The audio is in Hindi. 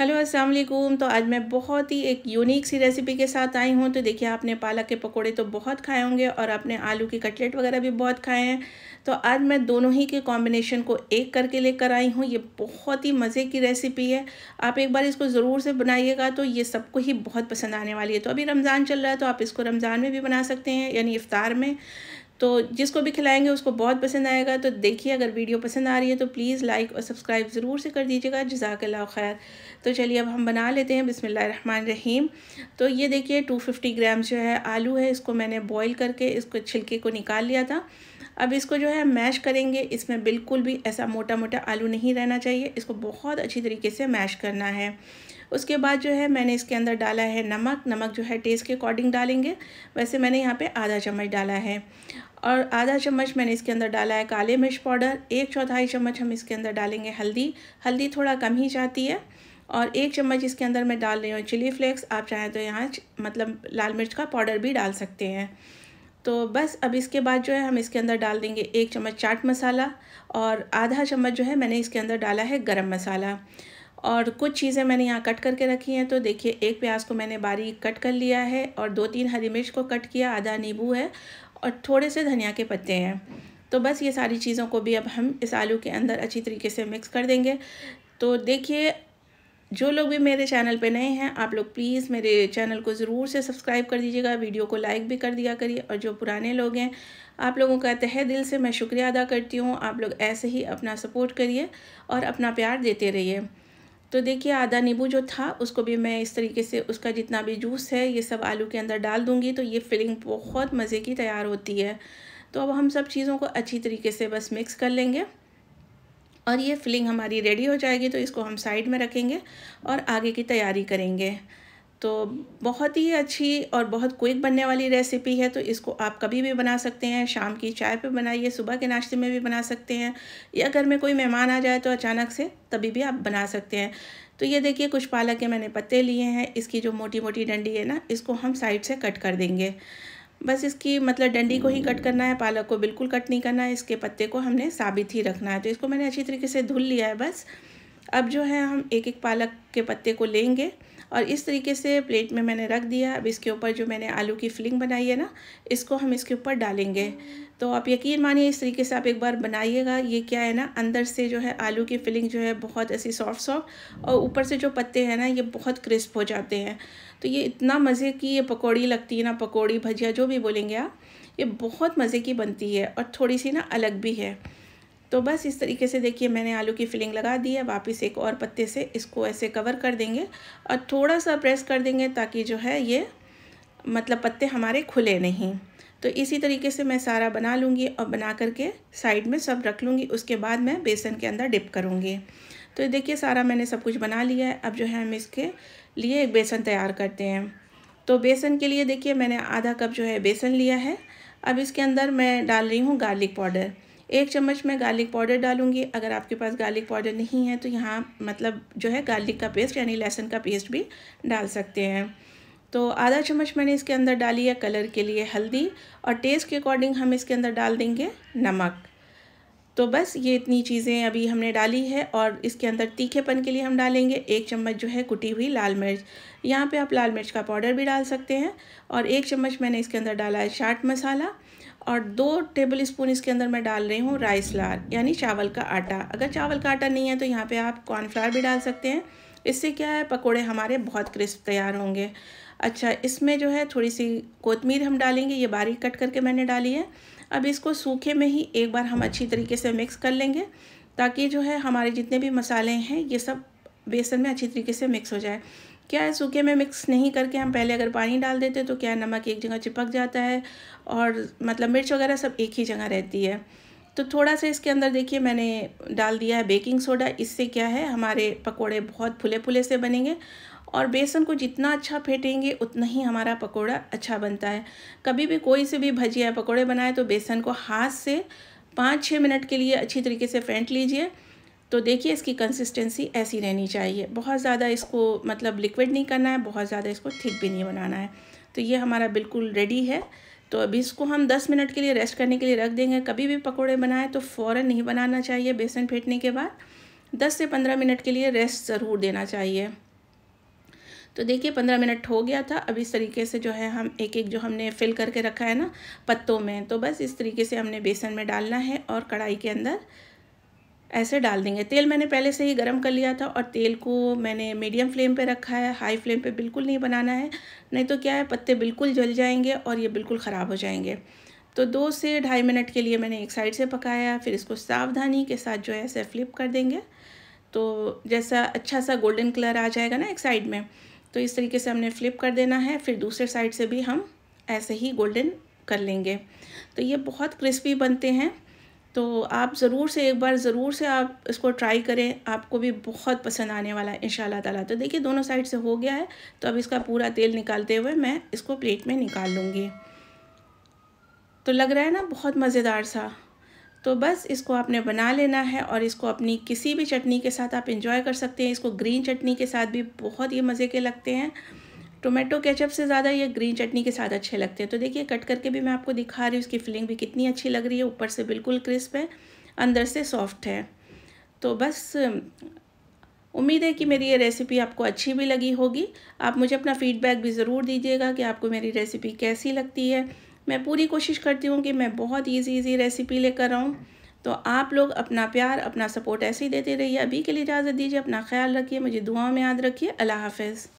हेलो अस्सलाम वालेकुम तो आज मैं बहुत ही एक यूनिक सी रेसिपी के साथ आई हूँ तो देखिए आपने पालक के पकोड़े तो बहुत खाए होंगे और आपने आलू के कटलेट वगैरह भी बहुत खाए हैं तो आज मैं दोनों ही के कॉम्बिनेशन को एक करके लेकर आई हूँ ये बहुत ही मज़े की रेसिपी है आप एक बार इसको ज़रूर से बनाइएगा तो ये सबको ही बहुत पसंद आने वाली है तो अभी रमज़ान चल रहा है तो आप इसको रमज़ान में भी बना सकते हैं यानी इफ़ार में तो जिसको भी खिलाएंगे उसको बहुत पसंद आएगा तो देखिए अगर वीडियो पसंद आ रही है तो प्लीज़ लाइक और सब्सक्राइब ज़रूर से कर दीजिएगा जजाकल्ला खैर तो चलिए अब हम बना लेते हैं बिसमिल्ल रहीम तो ये देखिए 250 ग्राम जो है आलू है इसको मैंने बॉईल करके इसको छिलके को निकाल लिया था अब इसको जो है मैश करेंगे इसमें बिल्कुल भी ऐसा मोटा मोटा आलू नहीं रहना चाहिए इसको बहुत अच्छी तरीके से मैश करना है उसके बाद जो है मैंने इसके अंदर डाला है नमक नमक जो है टेस्ट के अकॉर्डिंग डालेंगे वैसे मैंने यहाँ पे आधा चम्मच डाला है और आधा चम्मच मैंने इसके अंदर डाला है काले मिर्च पाउडर एक चौथाई चम्मच हम इसके अंदर डालेंगे हल्दी हल्दी थोड़ा कम ही जाती है और एक चम्मच इसके अंदर मैं डाल रही हूँ चिली फ्लेक्स आप चाहें तो यहाँ मतलब लाल मिर्च का पाउडर भी डाल सकते हैं तो बस अब इसके बाद जो है हम इसके अंदर डाल देंगे एक चम्मच चाट मसाला और आधा चम्मच जो है मैंने इसके अंदर डाला है गरम मसाला और कुछ चीज़ें मैंने यहाँ कट करके रखी हैं तो देखिए एक प्याज को मैंने बारीक कट कर लिया है और दो तीन हरी मिर्च को कट किया आधा नींबू है और थोड़े से धनिया के पत्ते हैं तो बस ये सारी चीज़ों को भी अब हम इस आलू के अंदर अच्छी तरीके से मिक्स कर देंगे तो देखिए जो लोग भी मेरे चैनल पे नए हैं आप लोग प्लीज़ मेरे चैनल को ज़रूर से सब्सक्राइब कर दीजिएगा वीडियो को लाइक भी कर दिया करिए और जो पुराने लोग हैं आप लोगों का तहे दिल से मैं शुक्रिया अदा करती हूँ आप लोग ऐसे ही अपना सपोर्ट करिए और अपना प्यार देते रहिए तो देखिए आधा नींबू जो था उसको भी मैं इस तरीके से उसका जितना भी जूस है ये सब आलू के अंदर डाल दूँगी तो ये फिलिंग बहुत मज़े की तैयार होती है तो अब हम सब चीज़ों को अच्छी तरीके से बस मिक्स कर लेंगे और ये फिलिंग हमारी रेडी हो जाएगी तो इसको हम साइड में रखेंगे और आगे की तैयारी करेंगे तो बहुत ही अच्छी और बहुत क्विक बनने वाली रेसिपी है तो इसको आप कभी भी बना सकते हैं शाम की चाय पे बनाइए सुबह के नाश्ते में भी बना सकते हैं या घर में कोई मेहमान आ जाए तो अचानक से तभी भी आप बना सकते हैं तो ये देखिए कुछ पालक के मैंने पत्ते लिए हैं इसकी जो मोटी मोटी डंडी है ना इसको हम साइड से कट कर देंगे बस इसकी मतलब डंडी को ही कट करना है पालक को बिल्कुल कट नहीं करना है इसके पत्ते को हमने साबित ही रखना है तो इसको मैंने अच्छी तरीके से धुल लिया है बस अब जो है हम एक एक पालक के पत्ते को लेंगे और इस तरीके से प्लेट में मैंने रख दिया अब इसके ऊपर जो मैंने आलू की फिलिंग बनाई है ना इसको हम इसके ऊपर डालेंगे तो आप यकीन मानिए इस तरीके से आप एक बार बनाइएगा ये क्या है ना अंदर से जो है आलू की फिलिंग जो है बहुत ऐसी सॉफ्ट सॉफ्ट और ऊपर से जो पत्ते हैं ना ये बहुत क्रिस्प हो जाते हैं तो ये इतना मज़े की ये पकौड़ी लगती है ना पकौड़ी भजिया जो भी बोलेंगे आप ये बहुत मज़े की बनती है और थोड़ी सी ना अलग भी है तो बस इस तरीके से देखिए मैंने आलू की फिलिंग लगा दी है वापस एक और पत्ते से इसको ऐसे कवर कर देंगे और थोड़ा सा प्रेस कर देंगे ताकि जो है ये मतलब पत्ते हमारे खुले नहीं तो इसी तरीके से मैं सारा बना लूँगी और बना करके साइड में सब रख लूँगी उसके बाद मैं बेसन के अंदर डिप करूँगी तो देखिए सारा मैंने सब कुछ बना लिया है अब जो है हम इसके लिए एक बेसन तैयार करते हैं तो बेसन के लिए देखिए मैंने आधा कप जो है बेसन लिया है अब इसके अंदर मैं डाल रही हूँ गार्लिक पाउडर एक चम्मच मैं गार्लिक पाउडर डालूंगी अगर आपके पास गार्लिक पाउडर नहीं है तो यहाँ मतलब जो है गार्लिक का पेस्ट यानी लहसुन का पेस्ट भी डाल सकते हैं तो आधा चम्मच मैंने इसके अंदर डाली है कलर के लिए हल्दी और टेस्ट के अकॉर्डिंग हम इसके अंदर डाल देंगे नमक तो बस ये इतनी चीज़ें अभी हमने डाली है और इसके अंदर तीखेपन के लिए हम डालेंगे एक चम्मच जो है कुटी हुई लाल मिर्च यहाँ पे आप लाल मिर्च का पाउडर भी डाल सकते हैं और एक चम्मच मैंने इसके अंदर डाला है चाट मसाला और दो टेबल स्पून इसके अंदर मैं डाल रही हूँ राइस फ्लार यानी चावल का आटा अगर चावल का आटा नहीं है तो यहाँ पे आप कॉर्नफ्लावर भी डाल सकते हैं इससे क्या है पकोड़े हमारे बहुत क्रिस्प तैयार होंगे अच्छा इसमें जो है थोड़ी सी कोतमीर हम डालेंगे ये बारीक कट करके मैंने डाली है अब इसको सूखे में ही एक बार हम अच्छी तरीके से मिक्स कर लेंगे ताकि जो है हमारे जितने भी मसाले हैं ये सब बेसन में अच्छी तरीके से मिक्स हो जाए क्या है सूखे में मिक्स नहीं करके हम पहले अगर पानी डाल देते तो क्या नमक एक जगह चिपक जाता है और मतलब मिर्च वगैरह सब एक ही जगह रहती है तो थोड़ा सा इसके अंदर देखिए मैंने डाल दिया है बेकिंग सोडा इससे क्या है हमारे पकोड़े बहुत फुले फुले से बनेंगे और बेसन को जितना अच्छा फेंटेंगे उतना ही हमारा पकोड़ा अच्छा बनता है कभी भी कोई से भी भजिया पकोड़े बनाए तो बेसन को हाथ से पाँच छः मिनट के लिए अच्छी तरीके से फेंट लीजिए तो देखिए इसकी कंसिस्टेंसी ऐसी रहनी चाहिए बहुत ज़्यादा इसको मतलब लिक्विड नहीं करना है बहुत ज़्यादा इसको थिक भी नहीं बनाना है तो ये हमारा बिल्कुल रेडी है तो अभी इसको हम 10 मिनट के लिए रेस्ट करने के लिए रख देंगे कभी भी पकोड़े बनाएं तो फ़ौर नहीं बनाना चाहिए बेसन फेंटने के बाद 10 से 15 मिनट के लिए रेस्ट ज़रूर देना चाहिए तो देखिए पंद्रह मिनट हो गया था अब इस तरीके से जो है हम एक एक जो हमने फिल करके रखा है ना पत्तों में तो बस इस तरीके से हमने बेसन में डालना है और कढ़ाई के अंदर ऐसे डाल देंगे तेल मैंने पहले से ही गर्म कर लिया था और तेल को मैंने मीडियम फ्लेम पे रखा है हाई फ्लेम पे बिल्कुल नहीं बनाना है नहीं तो क्या है पत्ते बिल्कुल जल जाएंगे और ये बिल्कुल ख़राब हो जाएंगे तो दो से ढाई मिनट के लिए मैंने एक साइड से पकाया फिर इसको सावधानी के साथ जो है ऐसे फ्लिप कर देंगे तो जैसा अच्छा सा गोल्डन कलर आ जाएगा ना एक साइड में तो इस तरीके से हमने फ्लिप कर देना है फिर दूसरे साइड से भी हम ऐसे ही गोल्डन कर लेंगे तो ये बहुत क्रिस्पी बनते हैं तो आप ज़रूर से एक बार ज़रूर से आप इसको ट्राई करें आपको भी बहुत पसंद आने वाला है इन ताला तो देखिए दोनों साइड से हो गया है तो अब इसका पूरा तेल निकालते हुए मैं इसको प्लेट में निकाल लूँगी तो लग रहा है ना बहुत मज़ेदार सा तो बस इसको आपने बना लेना है और इसको अपनी किसी भी चटनी के साथ आप इंजॉय कर सकते हैं इसको ग्रीन चटनी के साथ भी बहुत ही मज़े के लगते हैं टोमेटो केचप से ज़्यादा ये ग्रीन चटनी के साथ अच्छे लगते हैं तो देखिए कट करके भी मैं आपको दिखा रही हूँ इसकी फिलिंग भी कितनी अच्छी लग रही है ऊपर से बिल्कुल क्रिस्प है अंदर से सॉफ्ट है तो बस उम्मीद है कि मेरी ये रेसिपी आपको अच्छी भी लगी होगी आप मुझे अपना फीडबैक भी ज़रूर दीजिएगा कि आपको मेरी रेसिपी कैसी लगती है मैं पूरी कोशिश करती हूँ कि मैं बहुत ईजी ईजी रेसिपी लेकर आऊँ तो आप लोग अपना प्यार अपना सपोर्ट ऐसे ही देते रहिए अभी के लिए इजाज़त दीजिए अपना ख्याल रखिए मुझे दुआओं में याद रखिए अल्लाह हाफिज़